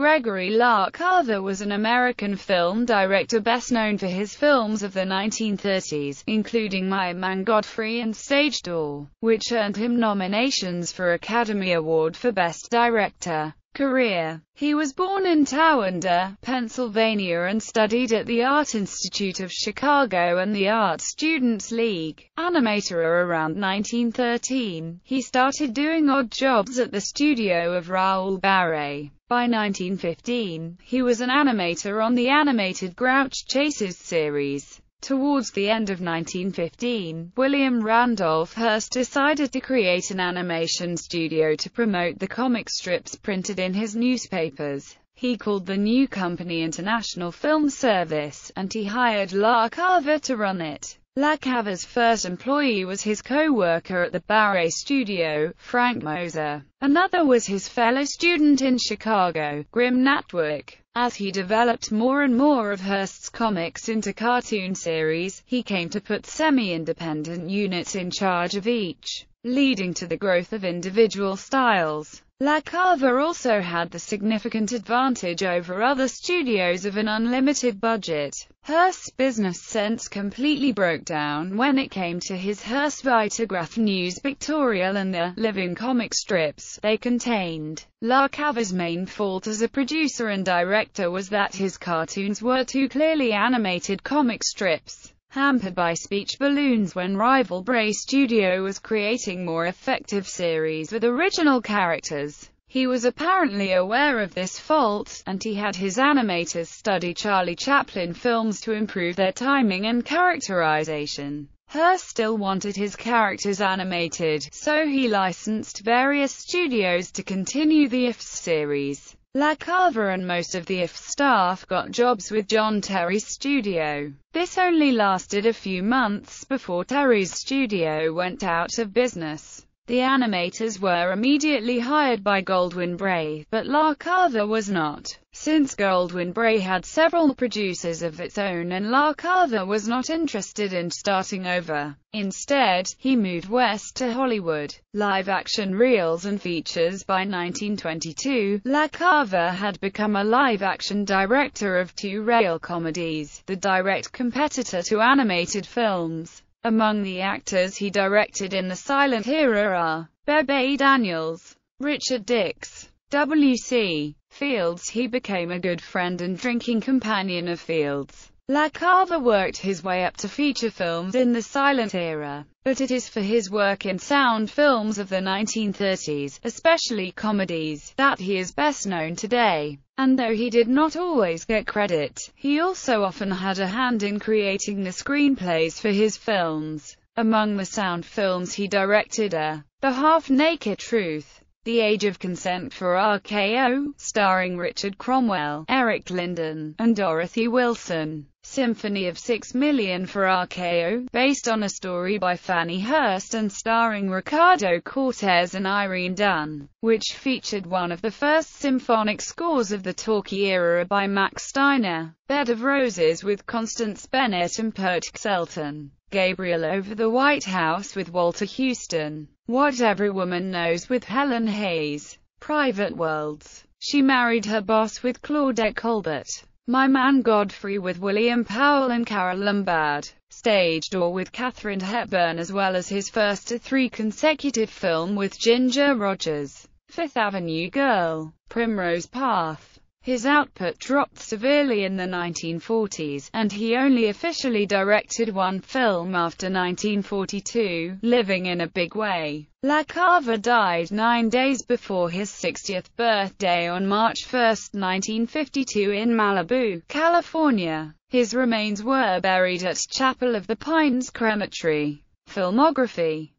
Gregory Lark-Carver was an American film director best known for his films of the 1930s, including My Man Godfrey and Stage Door, which earned him nominations for Academy Award for Best Director career. He was born in Towanda, Pennsylvania and studied at the Art Institute of Chicago and the Art Students League. Animator around 1913, he started doing odd jobs at the studio of Raoul Barre. By 1915, he was an animator on the animated Grouch Chases series. Towards the end of 1915, William Randolph Hearst decided to create an animation studio to promote the comic strips printed in his newspapers. He called the new company International Film Service, and he hired La Carver to run it. Lagava's first employee was his co-worker at the Barre studio, Frank Moser. Another was his fellow student in Chicago, Grim Natwick. As he developed more and more of Hearst's comics into cartoon series, he came to put semi-independent units in charge of each, leading to the growth of individual styles. LaCava also had the significant advantage over other studios of an unlimited budget. Hearst's business sense completely broke down when it came to his Hearst Vitagraph News Pictorial and the living comic strips they contained. LaCava's main fault as a producer and director was that his cartoons were too clearly animated comic strips hampered by speech balloons when rival Bray Studio was creating more effective series with original characters. He was apparently aware of this fault, and he had his animators study Charlie Chaplin films to improve their timing and characterization. Hearst still wanted his characters animated, so he licensed various studios to continue the IFS series. Carver and most of the IF staff got jobs with John Terry's studio. This only lasted a few months before Terry's studio went out of business. The animators were immediately hired by Goldwyn Bray, but La Carva was not, since Goldwyn Bray had several producers of its own and La Carva was not interested in starting over. Instead, he moved west to Hollywood. Live-action reels and features By 1922, La Carva had become a live-action director of two rail comedies, the direct competitor to animated films. Among the actors he directed in the silent era are Bebe Daniels, Richard Dix, W. C. Fields. He became a good friend and drinking companion of Fields. LaCava worked his way up to feature films in the silent era, but it is for his work in sound films of the 1930s, especially comedies, that he is best known today. And though he did not always get credit, he also often had a hand in creating the screenplays for his films. Among the sound films he directed are The Half-Naked Truth, the Age of Consent for RKO, starring Richard Cromwell, Eric Linden, and Dorothy Wilson. Symphony of Six Million for RKO, based on a story by Fanny Hurst and starring Ricardo Cortez and Irene Dunne, which featured one of the first symphonic scores of the Talkie era by Max Steiner, Bed of Roses with Constance Bennett and Pert Selton, Gabriel Over the White House with Walter Houston, What Every Woman Knows with Helen Hayes, Private Worlds, She Married Her Boss with Claudette Colbert, my Man Godfrey with William Powell and Carol Lombard, staged or with Katharine Hepburn as well as his first to three consecutive film with Ginger Rogers, Fifth Avenue Girl, Primrose Path, his output dropped severely in the 1940s, and he only officially directed one film after 1942, Living in a Big Way. La Carver died nine days before his 60th birthday on March 1, 1952 in Malibu, California. His remains were buried at Chapel of the Pines Crematory. Filmography